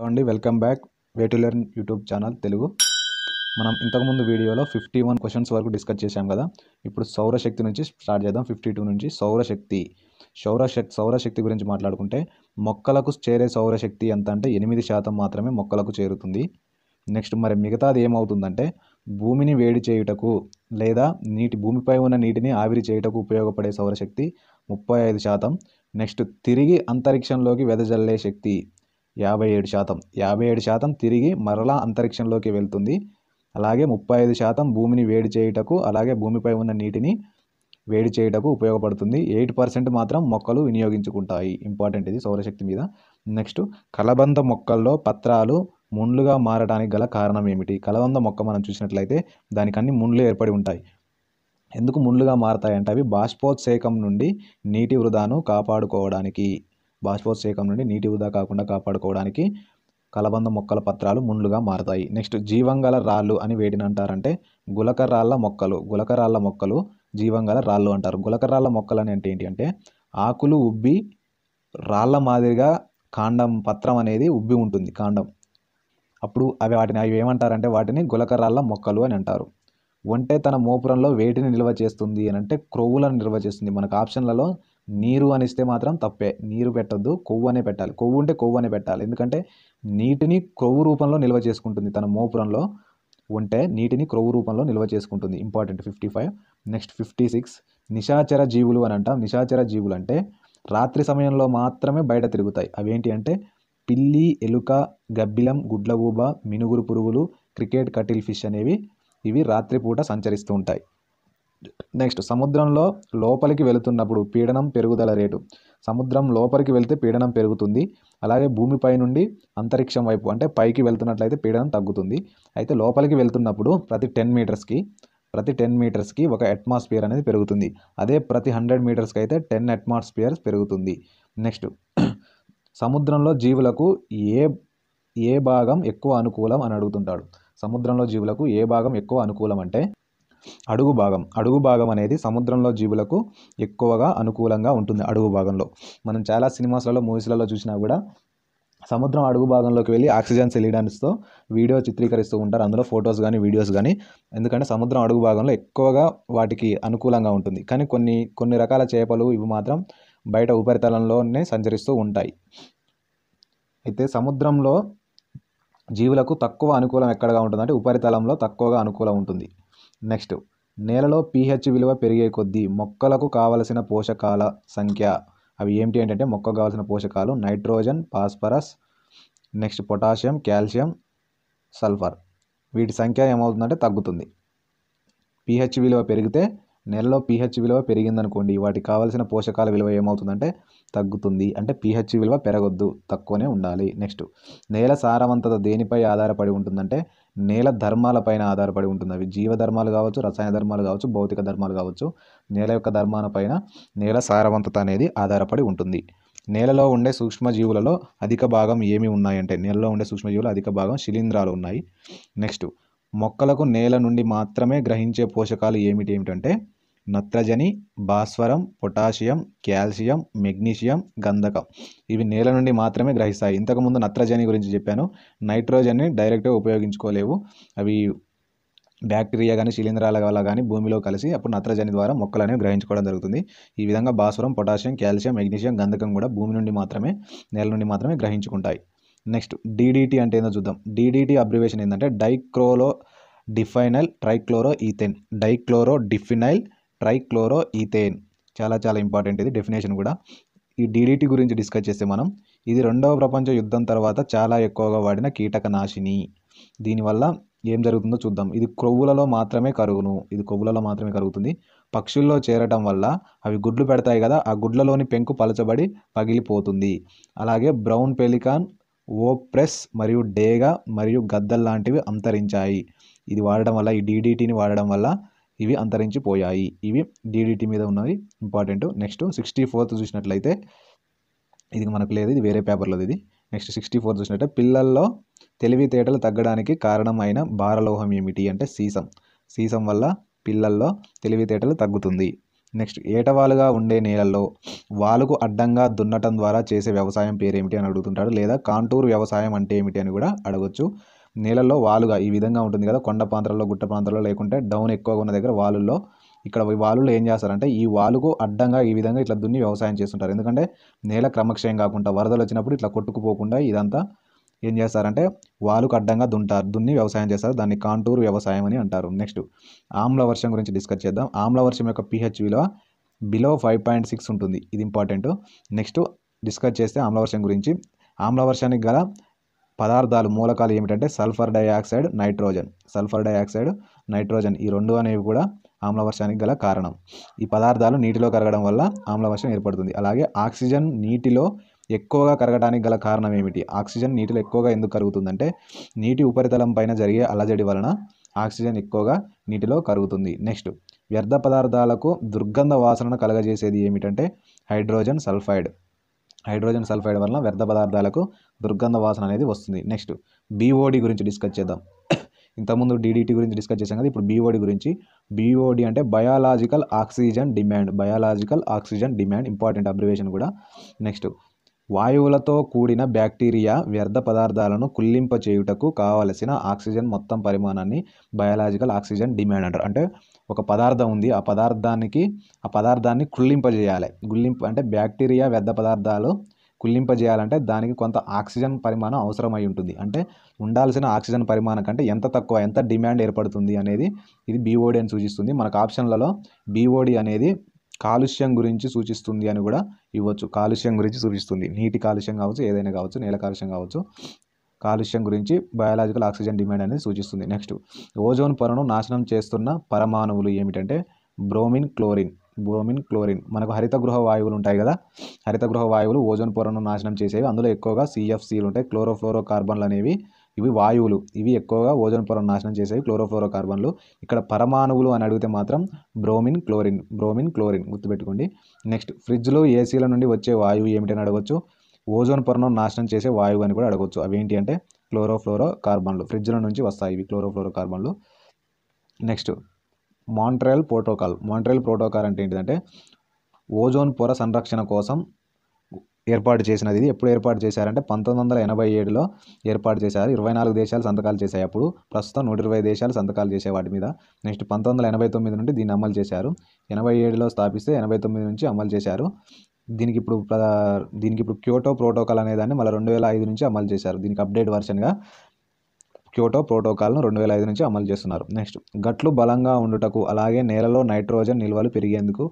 hello అండి welcome back way to learn YouTube channel Telugu మనం ఇంతకుముందు వీడియోలో ఫిఫ్టీ వన్ క్వశ్చన్స్ వరకు డిస్కస్ చేశాం కదా ఇప్పుడు సౌరశక్తి నుంచి స్టార్ట్ చేద్దాం ఫిఫ్టీ టూ నుంచి సౌరశక్తి సౌరశక్తి సౌరశక్తి గురించి మాట్లాడుకుంటే మొక్కలకు చేరే సౌరశక్తి ఎంత అంటే ఎనిమిది శాతం మాత్రమే మొక్కలకు చేరుతుంది నెక్స్ట్ మరి మిగతాది ఏమవుతుందంటే భూమిని వేడి చేయుటకు లేదా నీటి భూమిపై ఉన్న నీటిని ఆవిరి చేయుటకు ఉపయోగపడే సౌరశక్తి ముప్పై ఐదు శాతం నెక్స్ట్ తిరిగి అంతరిక్షంలోకి వెదజల్లే శక్తి యాభై ఏడు శాతం యాభై ఏడు శాతం తిరిగి మరలా అంతరిక్షంలోకి వెళ్తుంది అలాగే ముప్పై ఐదు శాతం భూమిని వేడి చేయుటకు అలాగే భూమిపై ఉన్న నీటిని వేడి చేయుటకు ఉపయోగపడుతుంది ఎయిట్ పర్సెంట్ మాత్రం మొక్కలు వినియోగించుకుంటాయి ఇంపార్టెంట్ ఇది సౌరశక్తి మీద నెక్స్ట్ కలబంద మొక్కల్లో పత్రాలు ముండ్లుగా మారడానికి గల కారణం ఏమిటి కలబంద మొక్క మనం చూసినట్లయితే దానికన్ని ముండ్లు ఏర్పడి ఉంటాయి ఎందుకు ముండ్లుగా మారతాయంటే అవి బాష్పోత్సేకం నుండి నీటి వృధాను కాపాడుకోవడానికి బాష్పోత్సేకం నుండి నీటి వృధా కాకుండా కాపాడుకోవడానికి కలబంద మొక్కల పత్రాలు ముండ్లుగా మారతాయి నెక్స్ట్ జీవంగల రాళ్ళు అని వేటిని అంటారంటే గులకరాళ్ళ మొక్కలు గులకరాళ్ళ మొక్కలు జీవంగల రాళ్ళు అంటారు గులకరాళ్ళ మొక్కలు అని అంటే ఏంటి అంటే ఆకులు ఉబ్బి రాళ్ళ మాదిరిగా కాండం పత్రం అనేది ఉబ్బి ఉంటుంది కాండం అప్పుడు అవి వాటిని అవి ఏమంటారంటే వాటిని గులకరాళ్ళ మొక్కలు అని అంటారు ఒంటే తన మోపురంలో వేటిని నిల్వ చేస్తుంది అని అంటే క్రొవ్వులను నిల్వ చేస్తుంది మనకు ఆప్షన్లలో నీరు అని ఇస్తే మాత్రం తప్పే నీరు పెట్టద్దు కొవ్వు అనే పెట్టాలి కొవ్వు ఉంటే కొవ్వు అనే పెట్టాలి ఎందుకంటే నీటిని క్రొవ్వు రూపంలో నిల్వ చేసుకుంటుంది తన మోపురంలో ఉంటే నీటిని క్రొవ్వు రూపంలో నిల్వ చేసుకుంటుంది important fifty five next fifty six నిశాచర జీవులు అని అంటాం నిశాచర జీవులు అంటే రాత్రి సమయంలో మాత్రమే బయట తిరుగుతాయి అవేంటి అంటే పిల్లి ఎలుక గబ్బిలం గుడ్లగూబ మినుగురు పురుగులు క్రికెట్ కటిల్ ఫిష్ అనేవి ఇవి రాత్రిపూట సంచరిస్తూ ఉంటాయి నెక్స్ట్ సముద్రంలో లోపలికి వెళుతున్నప్పుడు పీడనం పెరుగుదల రేటు సముద్రం లోపలికి వెళితే పీడనం పెరుగుతుంది అలాగే భూమిపై నుండి అంతరిక్షం వైపు అంటే పైకి వెళ్తున్నట్లయితే పీడనం తగ్గుతుంది అయితే లోపలికి వెళ్తున్నప్పుడు ప్రతి టెన్ మీటర్స్కి ప్రతి టెన్ మీటర్స్కి ఒక అట్మాస్ఫియర్ అనేది పెరుగుతుంది అదే ప్రతి హండ్రెడ్ మీటర్స్కి అయితే టెన్ అట్మాస్ఫియర్స్ పెరుగుతుంది నెక్స్ట్ సముద్రంలో జీవులకు ఏ ఏ భాగం ఎక్కువ అనుకూలం అని అడుగుతుంటాడు సముద్రంలో జీవులకు ఏ భాగం ఎక్కువ అనుకూలం అంటే అడుగు భాగం అడుగు భాగం అనేది సముద్రంలో జీవులకు ఎక్కువగా అనుకూలంగా ఉంటుంది అడుగు భాగంలో మనం చాలా సినిమాస్లలో మూవీస్లలో చూసినా కూడా సముద్రం అడుగు భాగంలోకి వెళ్ళి ఆక్సిజన్ సిలిండర్స్తో వీడియో చిత్రీకరిస్తూ ఉంటారు అందులో ఫొటోస్ కానీ వీడియోస్ కానీ ఎందుకంటే సముద్రం అడుగు భాగంలో ఎక్కువగా వాటికి అనుకూలంగా ఉంటుంది కానీ కొన్ని కొన్ని రకాల చేపలు ఇవి మాత్రం బయట ఉపరితలంలోనే సంచరిస్తూ ఉంటాయి అయితే సముద్రంలో జీవులకు తక్కువ అనుకూలం ఎక్కడగా ఉంటుందంటే ఉపరితలంలో తక్కువగా అనుకూలం ఉంటుంది నెక్స్ట్ నేలలో పీహెచ్ విలువ పెరిగే కొద్దీ మొక్కలకు కావలసిన పోషకాల సంఖ్య అవి ఏమిటి ఏంటంటే మొక్కకు కావాల్సిన పోషకాలు nitrogen phosphorus next potassium calcium sulphur వీటి సంఖ్య ఏమవుతుందంటే తగ్గుతుంది పీహెచ్ విలువ పెరిగితే నెలలో పీహెచ్ విలువ పెరిగిందనుకోండి వాటికి కావాల్సిన పోషకాల విలువ ఏమవుతుందంటే తగ్గుతుంది అంటే పీహెచ్ విలువ పెరగొద్దు తక్కువనే ఉండాలి నెక్స్ట్ నేల సారవంతత దేనిపై ఆధారపడి ఉంటుందంటే నేల ధర్మాలపైన ఆధారపడి ఉంటుంది అవి జీవధర్మాలు కావచ్చు రసాయన ధర్మాలు కావచ్చు భౌతిక ధర్మాలు కావచ్చు నేల యొక్క ధర్మాల పైన నేల సారవంతత అనేది ఆధారపడి ఉంటుంది నేలలో ఉండే సూక్ష్మజీవులలో అధిక భాగం ఏమి ఉన్నాయంటే నేలలో ఉండే సూక్ష్మజీవులు అధిక భాగం శిలీంధ్రాలు ఉన్నాయి నెక్స్ట్ మొక్కలకు నేల నుండి మాత్రమే గ్రహించే పోషకాలు ఏమిటి ఏమిటంటే నత్రజని భాస్వరం పొటాషియం కాల్షియం మెగ్నీషియం గంధకం ఇవి నేల నుండి మాత్రమే గ్రహిస్తాయి ఇంతకుముందు నత్రజని గురించి చెప్పాను నైట్రోజన్ని డైరెక్ట్గా ఉపయోగించుకోలేవు అవి బ్యాక్టీరియా కానీ శిలీంధ్రాల వల్ల కానీ భూమిలో కలిసి అప్పుడు నత్రజని ద్వారా మొక్కలు అనేవి గ్రహించుకోవడం జరుగుతుంది ఈ విధంగా భాస్వరం పొటాషియం కాల్షియం మెగ్నీషియం గంధకం కూడా భూమి నుండి మాత్రమే నేల నుండి మాత్రమే గ్రహించుకుంటాయి నెక్స్ట్ డీడీటీ అంటే ఏందో చూద్దాం డీడీటీ అబ్రివేషన్ ఏంటంటే dichloro diphenyl trichloro ethane dichloro diphenyl trichloro ethane చాలా చాలా ఇంపార్టెంట్ ఇది డెఫినేషన్ కూడా ఈ డీడీటీ గురించి డిస్కస్ చేస్తే మనం ఇది రెండవ ప్రపంచ యుద్ధం తర్వాత చాలా ఎక్కువగా వాడిన కీటకనాశిని దీనివల్ల ఏం జరుగుతుందో చూద్దాం ఇది కొవ్వులలో మాత్రమే కరుగును ఇది కొవ్వులలో మాత్రమే కరుగుతుంది పక్షుల్లో చేరటం వల్ల అవి గుడ్లు పెడతాయి కదా ఆ గుడ్లలోని పెంకు పలచబడి పగిలిపోతుంది అలాగే బ్రౌన్ పెలికాన్ ఓ ప్రెస్ మరియు డేగా మరియు గద్దల్ లాంటివి అంతరించాయి ఇది వాడడం వల్ల ఈ డీడీటీని వాడడం వల్ల ఇవి అంతరించిపోయాయి ఇవి డీడీటీ మీద ఉన్నవి ఇంపార్టెంట్ నెక్స్ట్ సిక్స్టీ ఫోర్త్ చూసినట్లయితే ఇది మనకు లేదు ఇది వేరే పేపర్లో ఇది నెక్స్ట్ సిక్స్టీ ఫోర్ చూసినట్టే పిల్లల్లో తెలివితేటలు తగ్గడానికి కారణమైన భారలోహం ఏమిటి అంటే సీసం సీసం వల్ల పిల్లల్లో తెలివితేటలు తగ్గుతుంది నెక్స్ట్ ఏటవాలుగా ఉండే నేలల్లో వాలుకు అడ్డంగా దున్నటం ద్వారా చేసే వ్యవసాయం పేరేమిటి అని అడుగుతుంటాడు లేదా కాంటూరు వ్యవసాయం అంటే ఏమిటి అని కూడా అడగవచ్చు నేలల్లో వాలుగా ఈ విధంగా ఉంటుంది కదా కొండ ప్రాంతాల్లో గుట్ట ప్రాంతాల్లో లేకుంటే డౌన్ ఎక్కువగా ఉన్న దగ్గర వాలుల్లో ఇక్కడ వాళ్ళు ఏం చేస్తారంటే ఈ వాలుకు అడ్డంగా ఈ విధంగా ఇట్లా దున్ని వ్యవసాయం చేస్తుంటారు ఎందుకంటే నేల క్రమక్షయం కాకుండా వరదలు వచ్చినప్పుడు ఇట్లా కొట్టుకుపోకుండా ఇదంతా ఏం చేస్తారంటే వాలుకు అడ్డంగా దుంటారు దున్ని వ్యవసాయం చేస్తారు దాన్ని కాంటూరు వ్యవసాయం అని అంటారు నెక్స్ట్ ఆమ్ల వర్షం గురించి డిస్కస్ చేద్దాం ఆమ్ల వర్షం యొక్క పిహెచ్ విలువ బిలో ఫైవ్ పాయింట్ సిక్స్ ఉంటుంది ఇది ఇంపార్టెంట్ నెక్స్ట్ డిస్కస్ చేస్తే ఆమ్ల వర్షం గురించి ఆమ్ల వర్షానికి గల పదార్థాలు మూలకాలు ఏమిటంటే sulphur dioxide nitrogen sulphur dioxide nitrogen ఈ రెండు అనేవి కూడా ఆమ్లవర్షానికి గల కారణం ఈ పదార్థాలు నీటిలో కరగడం వల్ల ఆమ్లవర్షం ఏర్పడుతుంది అలాగే ఆక్సిజన్ నీటిలో ఎక్కువగా కరగడానికి గల కారణం ఏమిటి ఆక్సిజన్ నీటిలో ఎక్కువగా ఎందుకు కరుగుతుందంటే నీటి ఉపరితలం పైన జరిగే అలజడి వలన ఆక్సిజన్ ఎక్కువగా నీటిలో కరుగుతుంది నెక్స్ట్ వ్యర్థ పదార్థాలకు దుర్గంధ వాసనను కలగజేసేది ఏమిటంటే హైడ్రోజన్ సల్ఫైడ్ హైడ్రోజన్ సల్ఫైడ్ వలన వ్యర్థ పదార్థాలకు దుర్గంధ వాసన అనేది వస్తుంది నెక్స్ట్ బీఓడి గురించి డిస్కస్ చేద్దాం ఇంతకుముందు డీడీటీ గురించి డిస్కస్ చేసాం కదా ఇప్పుడు బీఓడి గురించి బీఓడి అంటే biological oxygen demand biological oxygen demand important abbreviation కూడా నెక్స్ట్ వాయువులతో కూడిన బ్యాక్టీరియా, వ్యర్థ పదార్థాలను చేయుటకు కావలసిన ఆక్సిజన్ మొత్తం పరిమాణాన్ని బయలాజికల్ ఆక్సిజన్ డిమాండ్ అంటారు అంటే ఒక పదార్థం ఉంది ఆ పదార్థానికి ఆ పదార్థాన్ని కుళ్ళింపజేయాలి గుల్లింపు అంటే బ్యాక్టీరియా వ్యర్థ పదార్థాలు కుళ్ళింపజేయాలంటే దానికి కొంత ఆక్సిజన్ పరిమాణం అవసరమై ఉంటుంది అంటే ఉండాల్సిన ఆక్సిజన్ పరిమాణం కంటే ఎంత తక్కువ ఎంత డిమాండ్ ఏర్పడుతుంది అనేది ఇది బీఓడి అని సూచిస్తుంది మనకు ఆప్షన్లలో బీఓడి అనేది కాలుష్యం గురించి సూచిస్తుంది అని కూడా ఇవ్వచ్చు కాలుష్యం గురించి సూచిస్తుంది నీటి కాలుష్యం కావచ్చు ఏదైనా కావచ్చు నేల కాలుష్యం కావచ్చు కాలుష్యం గురించి బయాలజికల్ ఆక్సిజన్ డిమాండ్ అనేది సూచిస్తుంది నెక్స్ట్ ఓజోన్ పొరను నాశనం చేస్తున్న పరమాణువులు ఏమిటంటే బ్రోమిన్ క్లోరిన్ బ్రోమిన్ క్లోరిన్ మనకు హరిత గృహ వాయువులు ఉంటాయి కదా హరిత గృహ వాయువులు ఓజోన్ పొరను నాశనం చేసేవి అందులో ఎక్కువగా సిఎఫ్సీలు ఉంటాయి క్లోరోఫ్లోరో కార్బన్లు అనేవి ఇవి వాయువులు ఇవి ఎక్కువగా ఓజోన్ పొరను నాశనం చేసేవి క్లోరోఫ్లోరో కార్బన్లు ఇక్కడ పరమాణువులు అని అడిగితే మాత్రం బ్రోమిన్ క్లోరిన్ బ్రోమిన్ క్లోరిన్ గుర్తుపెట్టుకోండి నెక్స్ట్ ఫ్రిడ్జ్లో ఏసీల నుండి వచ్చే వాయువు ఏమిటని అడగవచ్చు ఓజోన్ పొరను నాశనం చేసే వాయువు అని కూడా అడగవచ్చు అవి ఏంటి అంటే క్లోరోఫ్లోరో కార్బన్లు ఫ్రిడ్జ్ల నుంచి వస్తాయి ఇవి క్లోరోఫ్లోరో కార్బన్లు next Montreal protocol Montreal protocol అంటే ఏంటిదంటే ఓజోన్ పొర సంరక్షణ కోసం ఏర్పాటు చేసినది ఇది ఎప్పుడు ఏర్పాటు చేశారంటే పంతొమ్మిది వందల ఎనభై ఏడులో ఏర్పాటు చేశారు ఇరవై నాలుగు దేశాలు సంతకాలు చేశాయి అప్పుడు ప్రస్తుతం నూట ఇరవై దేశాలు సంతకాలు చేసే వాటి మీద నెక్స్ట్ పంతొమ్మిది వందల ఎనభై తొమ్మిది నుండి దీన్ని అమలు చేశారు ఎనభై ఏడులో స్థాపిస్తే ఎనభై తొమ్మిది నుంచి అమలు చేశారు దీనికి ఇప్పుడు దీనికి ఇప్పుడు క్యోటో ప్రోటోకాల్ అనేదాన్ని మళ్ళీ రెండు వేల ఐదు నుంచి అమలు చేశారు దీనికి అప్డేట్ వర్షన్గా క్యోటో ప్రోటోకాల్ను రెండు వేల ఐదు నుంచి అమలు చేస్తున్నారు నెక్స్ట్ గట్లు బలంగా ఉండుటకు అలాగే నేలలో నైట్రోజన్ నిల్వలు పెరిగేందుకు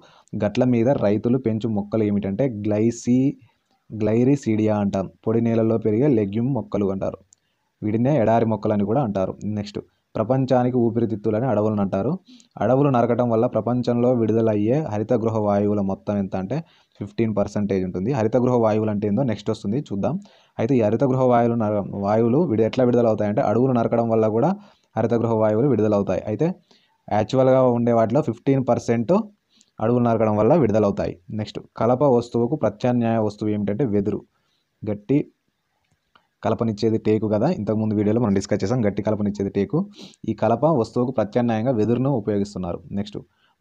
గట్ల మీద రైతులు పెంచు మొక్కలు ఏమిటంటే గ్లైసీ గ్లైరిసీడియా అంటారు పొడి నేలల్లో పెరిగే లెగ్యూమ్ మొక్కలు అంటారు వీటినే ఎడారి మొక్కలని కూడా అంటారు నెక్స్ట్ ప్రపంచానికి ఊపిరితిత్తులని అడవులను అంటారు అడవులు నరకటం వల్ల ప్రపంచంలో విడుదలయ్యే హరితగృహ వాయువుల మొత్తం ఎంత అంటే ఫిఫ్టీన్ పర్సెంటేజ్ ఉంటుంది హరితగృహ వాయువులు అంటే ఏందో నెక్స్ట్ వస్తుంది చూద్దాం అయితే ఈ హరితగృహ వాయువులు నర వాయువులు విడి ఎట్లా విడుదలవుతాయంటే అడవులు నరకడం వల్ల కూడా హరితగృహ వాయువులు విడుదలవుతాయి అయితే యాక్చువల్గా ఉండే వాటిలో ఫిఫ్టీన్ పర్సెంట్ అడుగు నరకడం వల్ల విడుదలవుతాయి నెక్స్ట్ కలప వస్తువుకు ప్రత్యామ్నాయ వస్తువు ఏమిటంటే వెదురు గట్టి కలపనిచ్చేది టేకు కదా ఇంతకుముందు వీడియోలో మనం డిస్కస్ చేసాం గట్టి కలపనిచ్చేది టేకు ఈ కలప వస్తువుకు ప్రత్యామ్నాయంగా వెదురును ఉపయోగిస్తున్నారు నెక్స్ట్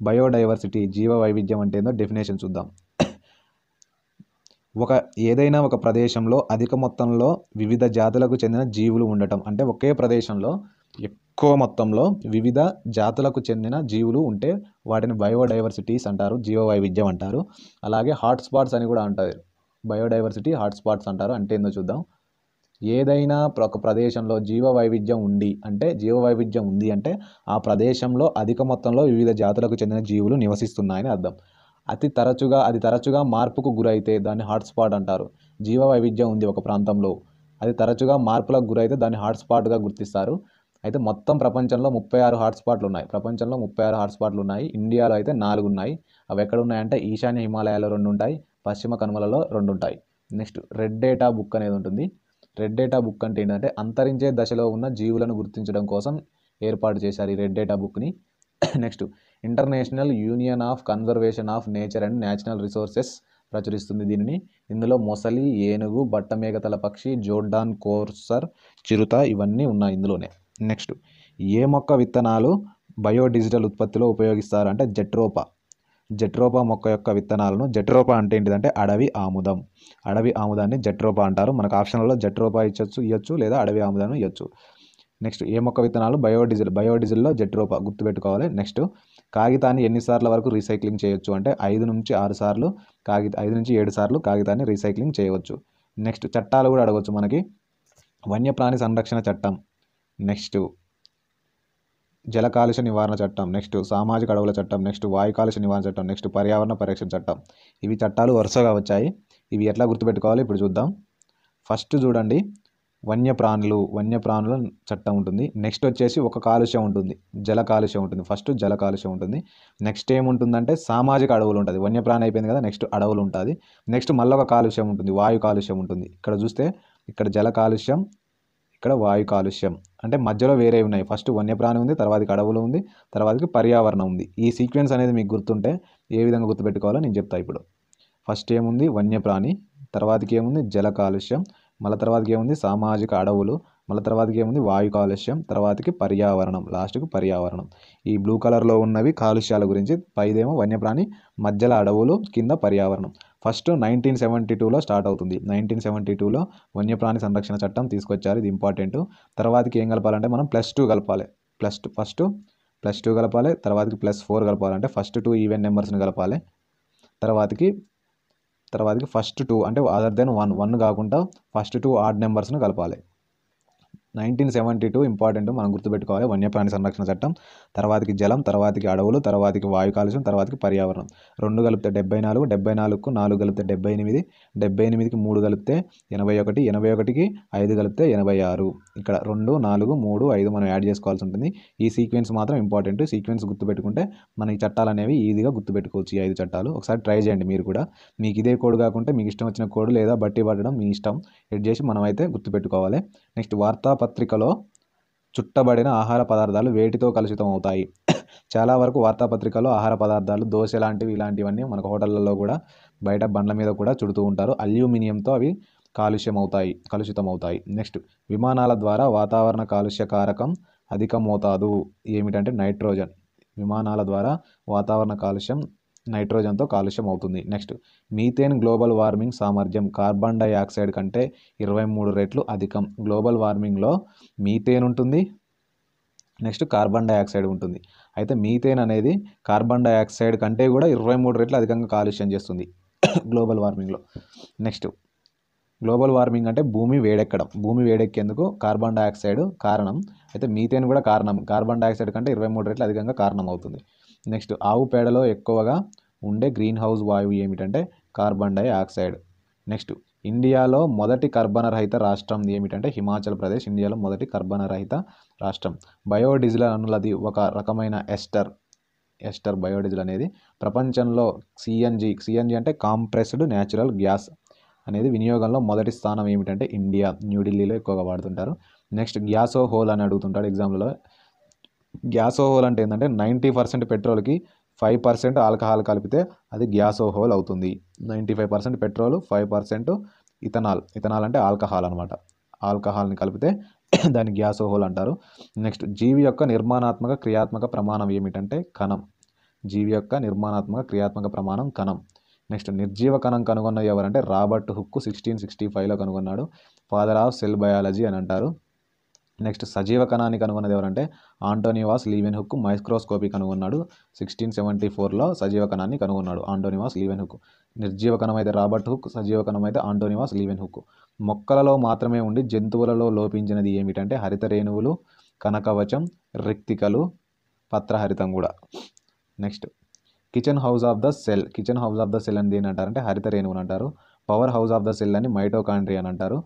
బయోడైవర్సిటీ జీవ వైవిధ్యం అంటే ఏందో డెఫినేషన్ చూద్దాం ఒక ఏదైనా ఒక ప్రదేశంలో అధిక మొత్తంలో వివిధ జాతులకు చెందిన జీవులు ఉండటం అంటే ఒకే ప్రదేశంలో ఎక్కువ మొత్తంలో వివిధ జాతులకు చెందిన జీవులు ఉంటే వాటిని బయోడైవర్సిటీస్ అంటారు వైవిధ్యం అంటారు అలాగే హాట్స్పాట్స్ అని కూడా అంటారు బయోడైవర్సిటీ హాట్స్పాట్స్ అంటారు అంటే ఏందో చూద్దాం ఏదైనా ఒక ప్రదేశంలో జీవ వైవిధ్యం ఉంది అంటే జీవ వైవిధ్యం ఉంది అంటే ఆ ప్రదేశంలో అధిక మొత్తంలో వివిధ జాతులకు చెందిన జీవులు నివసిస్తున్నాయని అర్థం అతి తరచుగా అది తరచుగా మార్పుకు గురైతే దాన్ని హాట్స్పాట్ అంటారు జీవ వైవిధ్యం ఉంది ఒక ప్రాంతంలో అది తరచుగా మార్పులకు గురైతే దాన్ని హాట్స్పాట్గా గుర్తిస్తారు అయితే మొత్తం ప్రపంచంలో ముప్పై ఆరు హాట్స్పాట్లు ఉన్నాయి ప్రపంచంలో ముప్పై ఆరు హాట్స్పాట్లు ఉన్నాయి ఇండియాలో అయితే నాలుగు ఉన్నాయి అవి ఎక్కడ ఉన్నాయంటే ఈశాన్య హిమాలయాలో రెండు ఉంటాయి పశ్చిమ కనుమలలో రెండు ఉంటాయి నెక్స్ట్ రెడ్ డేటా బుక్ అనేది ఉంటుంది రెడ్ డేటా బుక్ అంటే ఏంటంటే అంతరించే దశలో ఉన్న జీవులను గుర్తించడం కోసం ఏర్పాటు చేశారు ఈ రెడ్ డేటా బుక్ని next international union of conservation of nature and national resources ప్రచురిస్తుంది దీనిని ఇందులో మొసలి ఏనుగు బట్టమేగతల పక్షి జోర్డాన్ కోర్సర్ చిరుత ఇవన్నీ ఉన్నాయి ఇందులోనే నెక్స్ట్ ఏ మొక్క విత్తనాలు బయోడిజిటల్ ఉత్పత్తిలో ఉపయోగిస్తారు అంటే జెట్రోపా జెట్రోపా మొక్క యొక్క విత్తనాలను జెట్రోపా అంటే ఏంటిదంటే అడవి ఆముదం అడవి ఆముదాన్ని జెట్రోపా అంటారు మనకు ఆప్షన్లలో జెట్రోపా ఇచ్చొచ్చు ఇవ్వచ్చు లేదా అడవి ఆముదాన్ని ఇవ్వచ్చు నెక్స్ట్ ఏ మొక్క విత్తనాలు బయోడీజిల్ బయోడీజిల్లో జెట్రోపా గుర్తుపెట్టుకోవాలి నెక్స్ట్ కాగితాన్ని ఎన్నిసార్ల వరకు రీసైక్లింగ్ చేయొచ్చు అంటే ఐదు నుంచి ఆరు సార్లు కాగిత ఐదు నుంచి ఏడు సార్లు కాగితాన్ని రీసైక్లింగ్ చేయవచ్చు నెక్స్ట్ చట్టాలు కూడా అడగవచ్చు మనకి వన్యప్రాణి సంరక్షణ చట్టం నెక్స్ట్ జల కాలుష్య నివారణ చట్టం నెక్స్ట్ సామాజిక అడవుల చట్టం నెక్స్ట్ వాయు కాలుష్య నివారణ చట్టం నెక్స్ట్ పర్యావరణ పరిరక్షణ చట్టం ఇవి చట్టాలు వరుసగా వచ్చాయి ఇవి ఎట్లా గుర్తుపెట్టుకోవాలి ఇప్పుడు చూద్దాం ఫస్ట్ చూడండి వన్యప్రాణులు వన్యప్రాణుల చట్టం ఉంటుంది నెక్స్ట్ వచ్చేసి ఒక కాలుష్యం ఉంటుంది జల కాలుష్యం ఉంటుంది ఫస్ట్ జల కాలుష్యం ఉంటుంది నెక్స్ట్ ఏముంటుందంటే సామాజిక అడవులు ఉంటుంది వన్యప్రాణి అయిపోయింది కదా నెక్స్ట్ అడవులు ఉంటుంది నెక్స్ట్ మళ్ళీ ఒక కాలుష్యం ఉంటుంది వాయు కాలుష్యం ఉంటుంది ఇక్కడ చూస్తే ఇక్కడ జల కాలుష్యం ఇక్కడ వాయు కాలుష్యం అంటే మధ్యలో వేరే ఉన్నాయి ఫస్ట్ వన్యప్రాణి ఉంది తర్వాతకి అడవులు ఉంది తర్వాతకి పర్యావరణం ఉంది ఈ సీక్వెన్స్ అనేది మీకు గుర్తుంటే ఏ విధంగా గుర్తుపెట్టుకోవాలో నేను చెప్తా ఇప్పుడు ఫస్ట్ ఏముంది వన్యప్రాణి తర్వాతకి ఏముంది జల కాలుష్యం మళ్ళీ తర్వాతకి ఏముంది సామాజిక అడవులు మళ్ళీ తర్వాతకి ఏముంది వాయు కాలుష్యం తర్వాతకి పర్యావరణం లాస్ట్కి పర్యావరణం ఈ బ్లూ కలర్లో ఉన్నవి కాలుష్యాల గురించి పైదేమో వన్యప్రాణి మధ్యలో అడవులు కింద పర్యావరణం ఫస్ట్ నైన్టీన్ సెవెంటీ టూలో స్టార్ట్ అవుతుంది నైన్టీన్ సెవెంటీ టూలో వన్యప్రాణి సంరక్షణ చట్టం తీసుకొచ్చారు ఇది ఇంపార్టెంట్ తర్వాతకి ఏం కలపాలంటే మనం ప్లస్ టూ కలపాలి plus two first plus two కలపాలి తర్వాతకి ప్లస్ ఫోర్ కలపాలంటే ఫస్ట్ టూ ఈవెన్ నెంబర్స్ని కలపాలి తర్వాతకి తర్వాతకి ఫస్ట్ టూ అంటే అదర్ దెన్ వన్ వన్ కాకుండా ఫస్ట్ టూ ఆర్డ్ నెంబర్స్ను కలపాలి నైన్టీన్ సెవెంటీ టూ ఇంపార్టెంట్ మనం గుర్తుపెట్టుకోవాలి వన్యప్రాణి సంరక్షణ చట్టం తర్వాతకి జలం తర్వాతకి అడవులు తర్వాతకి వాయు కాలుష్యం తర్వాతకి పర్యావరణం రెండు కలిపితే డెబ్బై నాలుగు డెబ్బై నాలుగుకు నాలుగు కలిపితే డెబ్బై ఎనిమిది డెబ్బై ఎనిమిదికి మూడు కలిపితే ఎనభై ఒకటి ఎనభై ఒకటికి ఐదు కలిపితే ఎనభై ఆరు ఇక్కడ రెండు నాలుగు మూడు ఐదు మనం యాడ్ చేసుకోవాల్సి ఉంటుంది ఈ సీక్వెన్స్ మాత్రం ఇంపార్టెంట్ సీక్వెన్స్ గుర్తుపెట్టుకుంటే మన ఈ చట్టాలు అనేవి ఈజీగా గుర్తుపెట్టుకోవచ్చు ఈ ఐదు చట్టాలు ఒకసారి ట్రై చేయండి మీరు కూడా మీకు ఇదే కోడ్ కాకుంటే మీకు ఇష్టం వచ్చిన కోడ్ లేదా బట్టి పట్టడం మీ ఇష్టం ఎడ్ చేసి మనమైతే గుర్తుపెట్టుకోవాలి నెక్స్ట్ వార్తాపత్రికలో చుట్టబడిన ఆహార పదార్థాలు వేటితో కలుషితం అవుతాయి చాలా వరకు వార్తాపత్రికలో ఆహార పదార్థాలు దోశ లాంటివి ఇలాంటివన్నీ మనకు హోటళ్ళల్లో కూడా బయట బండ్ల మీద కూడా చుడుతూ ఉంటారు అల్యూమినియంతో అవి కాలుష్యం అవుతాయి కలుషితం అవుతాయి నెక్స్ట్ విమానాల ద్వారా వాతావరణ కాలుష్య కారకం అధికమవుతాదు ఏమిటంటే నైట్రోజన్ విమానాల ద్వారా వాతావరణ కాలుష్యం నైట్రోజన్తో కాలుష్యం అవుతుంది నెక్స్ట్ మీథేన్ గ్లోబల్ వార్మింగ్ సామర్థ్యం కార్బన్ డైఆక్సైడ్ కంటే ఇరవై మూడు రెట్లు అధికం గ్లోబల్ వార్మింగ్లో మీథేన్ ఉంటుంది నెక్స్ట్ కార్బన్ డైఆక్సైడ్ ఉంటుంది అయితే మీథేన్ అనేది కార్బన్ డైఆక్సైడ్ కంటే కూడా ఇరవై మూడు రెట్లు అధికంగా కాలుష్యం చేస్తుంది గ్లోబల్ వార్మింగ్లో నెక్స్ట్ గ్లోబల్ వార్మింగ్ అంటే భూమి వేడెక్కడం భూమి వేడెక్కేందుకు కార్బన్ డైఆక్సైడ్ కారణం అయితే మీథేన్ కూడా కారణం కార్బన్ డైఆక్సైడ్ కంటే ఇరవై మూడు రెట్లు అధికంగా కారణం అవుతుంది నెక్స్ట్ ఆవు పేడలో ఎక్కువగా ఉండే గ్రీన్ హౌస్ వాయువు ఏమిటంటే కార్బన్ డైఆక్సైడ్ నెక్స్ట్ ఇండియాలో మొదటి కర్బన రహిత రాష్ట్రం ఏమిటంటే హిమాచల్ ప్రదేశ్ ఇండియాలో మొదటి కర్బన రహిత రాష్ట్రం బయోడీజిల్ అనులది ఒక రకమైన ఎస్టర్ ఎస్టర్ బయోడీజిల్ అనేది ప్రపంచంలో సిఎన్జి సిఎన్జి అంటే కాంప్రెస్డ్ న్యాచురల్ గ్యాస్ అనేది వినియోగంలో మొదటి స్థానం ఏమిటంటే ఇండియా న్యూఢిల్లీలో ఎక్కువగా వాడుతుంటారు నెక్స్ట్ గ్యాసో హోల్ అని అడుగుతుంటాడు ఎగ్జామ్లో గ్యాస్ ఓహోల్ అంటే ఏంటంటే నైంటీ పర్సెంట్ పెట్రోల్కి ఫైవ్ పర్సెంట్ ఆల్కహాల్ కలిపితే అది గ్యాస్ ఓహోల్ అవుతుంది ninety five percent petrol five percent ethanol ethanol అంటే ఆల్కహాల్ అనమాట ఆల్కహాల్ని కలిపితే దాన్ని గ్యాస్ ఓహోల్ అంటారు నెక్స్ట్ జీవి యొక్క నిర్మాణాత్మక క్రియాత్మక ప్రమాణం ఏమిటంటే కణం జీవి యొక్క నిర్మాణాత్మక క్రియాత్మక ప్రమాణం కణం నెక్స్ట్ నిర్జీవ కణం కనుగొన్న ఎవరంటే రాబర్ట్ హుక్ సిక్స్టీన్ సిక్స్టీ ఫైవ్లో కనుగొన్నాడు ఫాదర్ ఆఫ్ సెల్ బయాలజీ అని అంటారు నెక్స్ట్ సజీవ కణాన్ని కనుగొన్నది ఎవరంటే ఆంటోనివాస్ లీవెన్ హుక్ మైక్రోస్కోపీ కనుగొన్నాడు సిక్స్టీన్ సెవెంటీ ఫోర్లో సజీవ కణాన్ని కనుగొన్నాడు ఆంటోనివాస్ లీవెన్ హుక్ నిర్జీవ కణం అయితే రాబర్ట్ హుక్ సజీవ కణం అయితే ఆంటోనివాస్ లీవెన్ హుక్ మొక్కలలో మాత్రమే ఉండి జంతువులలో లోపించినది ఏమిటంటే హరిత రేణువులు కనకవచం రిక్తికలు పత్రహరితం కూడా next kitchen house of the cell kitchen house of the cell అని దేని అంటారంటే హరిత రేణువులు అంటారు power house of the cell అని మైటోకాండ్రీ అని అంటారు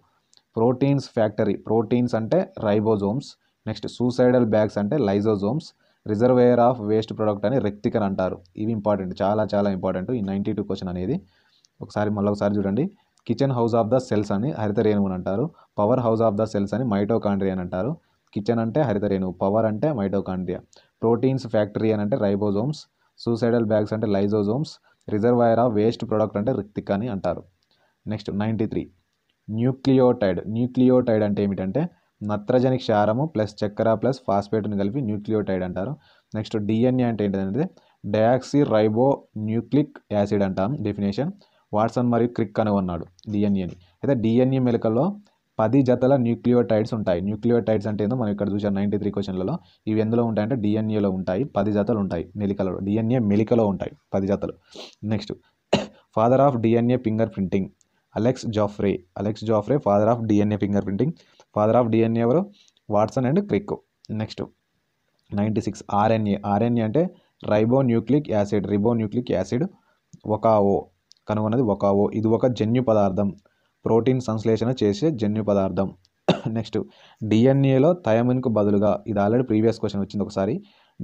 ప్రోటీన్స్ ఫ్యాక్టరీ ప్రోటీన్స్ అంటే రైబోజోమ్స్ నెక్స్ట్ సూసైడల్ బ్యాగ్స్ అంటే lysosomes reservoir of waste product అని రెక్టికన్ అంటారు ఇవి ఇంపార్టెంట్ చాలా చాలా ఇంపార్టెంట్ ఈ నైంటీ టూ క్వశ్చన్ అనేది ఒకసారి మళ్ళీ ఒకసారి చూడండి kitchen house of the cells అని హరిత రేణువు అంటారు power house of the cells అని మైటోకాండ్రియా అని అంటారు కిచెన్ అంటే హరిత రేణువు పవర్ అంటే మైటోకాండ్రియా ప్రోటీన్స్ ఫ్యాక్టరీ అని అంటే రైబోజోమ్స్ సూసైడల్ బ్యాగ్స్ అంటే lysosomes reservoir of waste product అంటే రిక్తిక్ అని అంటారు next ninety three nucleotide nucleotide అంటే ఏమిటంటే నత్రజని క్షారము ప్లస్ చక్కెర ప్లస్ ఫాస్ఫేట్ని కలిపి న్యూక్లియోటైడ్ అంటారు నెక్స్ట్ డిఎన్ఏ అంటే ఏంటంటే డయాక్సీ రైబో న్యూక్లిక్ యాసిడ్ అంటాం డెఫినేషన్ వాట్సన్ మరియు క్రిక్ కనుగొన్నాడు డిఎన్ఏని అయితే డిఎన్ఏ మెలకల్లో పది జతల న్యూక్లియోటైడ్స్ ఉంటాయి న్యూక్లియోటైడ్స్ అంటే ఏందో మనం ఇక్కడ చూసాం నైంటీ త్రీ క్వశ్చన్లలో ఇవి ఎందులో ఉంటాయంటే డిఎన్ఏలో ఉంటాయి పది జతలు ఉంటాయి మెలికలలో డిఎన్ఏ మెలికలో ఉంటాయి పది జతలు next father of DNA fingerprinting Alex Jeffreys Alex Jeffreys father of DNA fingerprinting father of DNA ఎవరు Watson and Crick next ninety six RNA RNA అంటే రైబో nucleic acid ribonucleic acid Ochoa కనుగొన్నది Ochoa ఇది ఒక జన్యు పదార్థం protein సంశ్లేషణ చేసే జన్యు పదార్థం నెక్స్ట్ డిఎన్ఏలో థయమిన్కు బదులుగా ఇది ఆల్రెడీ ప్రీవియస్ క్వశ్చన్ వచ్చింది ఒకసారి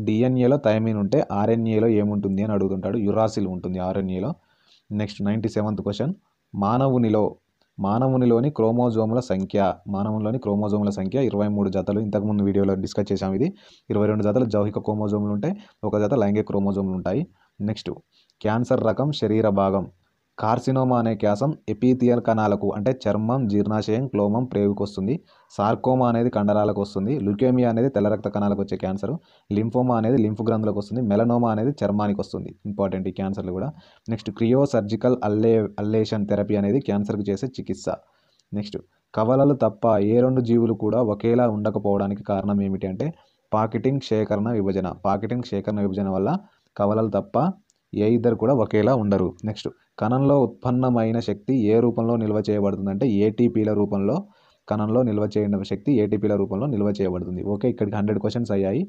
డిఎన్ఏలో థయమిన్ ఉంటే ఆర్ఎన్ఏలో ఏముంటుంది అని అడుగుతుంటాడు యురాసిల్ ఉంటుంది ఆర్ఎన్ఏలో నెక్స్ట్ నైంటీ సెవెంత్ క్వశ్చన్ మానవునిలో మానవునిలోని క్రోమోజోముల సంఖ్య మానవునిలోని క్రోమోజోముల సంఖ్య ఇరవై మూడు జతలు ఇంతకుముందు వీడియోలో డిస్కస్ చేశాము ఇది ఇరవై రెండు జతలు జౌహిక క్రోమోజోములు ఉంటాయి ఒక జత లైంగిక క్రోమోజోములు ఉంటాయి నెక్స్ట్ క్యాన్సర్ రకం శరీర భాగం కార్సినోమా అనే క్యాసం ఎపీథియల్ కణాలకు అంటే చర్మం జీర్ణాశయం క్లోమం ప్రేగుకు వస్తుంది సార్కోమా అనేది కండరాలకు వస్తుంది లుకేమియా అనేది తెల్ల రక్త కణాలకు వచ్చే క్యాన్సర్ లింఫోమా అనేది లింఫ్ గ్రంథులకు వస్తుంది మెలనోమా అనేది చర్మానికి వస్తుంది ఇంపార్టెంట్ ఈ క్యాన్సర్లు కూడా నెక్స్ట్ క్రియో సర్జికల్ అల్లే అల్లేషన్ థెరపీ అనేది క్యాన్సర్కి చేసే చికిత్స నెక్స్ట్ కవలలు తప్ప ఏ రెండు జీవులు కూడా ఒకేలా ఉండకపోవడానికి కారణం ఏమిటి అంటే పాకెటింగ్ సేకరణ విభజన పాకెటింగ్ సేకరణ విభజన వల్ల కవలలు తప్ప ఏ ఇద్దరు కూడా ఒకేలా ఉండరు నెక్స్ట్ కణంలో ఉత్పన్నమైన శక్తి ఏ రూపంలో నిల్వ చేయబడుతుందంటే ఏటీపీల రూపంలో కణంలో నిల్వ చేయడం శక్తి ఏటీపీల రూపంలో నిల్వ చేయబడుతుంది ఓకే ఇక్కడికి హండ్రెడ్ క్వశ్చన్స్ అయ్యాయి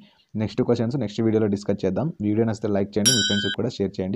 నెక్స్ట్ క్వశ్చన్స్ నెక్స్ట్ వీడియోలో డిస్కస్ చేద్దాం వీడియో నచ్చితే లైక్ చేయండి మీ ఫ్రెండ్స్కి కూడా షేర్ చేయండి